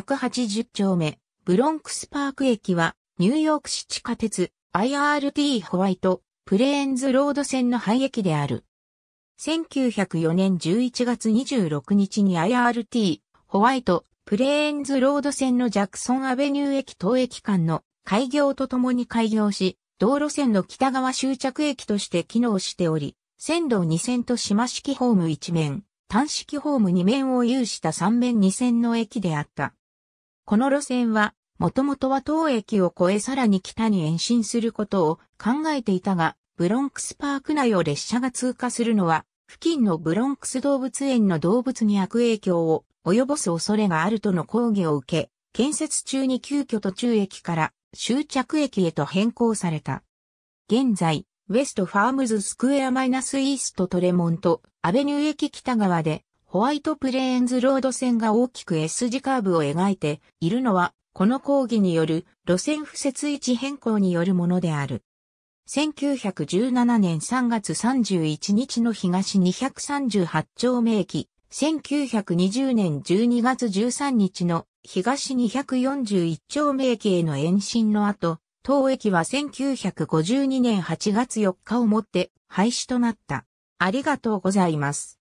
180丁目、ブロンクスパーク駅は、ニューヨーク市地下鉄、IRT ホワイト、プレーンズロード線の廃駅である。1904年11月26日に IRT、ホワイト、プレーンズロード線のジャクソンアベニュー駅等駅間の開業とともに開業し、道路線の北側終着駅として機能しており、線路2線と島式ホーム1面、単式ホーム2面を有した3面2線の駅であった。この路線は、もともとは当駅を越えさらに北に延伸することを考えていたが、ブロンクスパーク内を列車が通過するのは、付近のブロンクス動物園の動物に悪影響を及ぼす恐れがあるとの抗議を受け、建設中に急遽途中駅から終着駅へと変更された。現在、ウェストファームズスクエアマイナスイーストトレモント、アベニュー駅北側でホワイトプレーンズロード線が大きく S 字カーブを描いているのは、この講義による路線不設位置変更によるものである。1917年3月31日の東238丁目駅、1920年12月13日の東241丁目駅への延伸の後、当駅は1952年8月4日をもって廃止となった。ありがとうございます。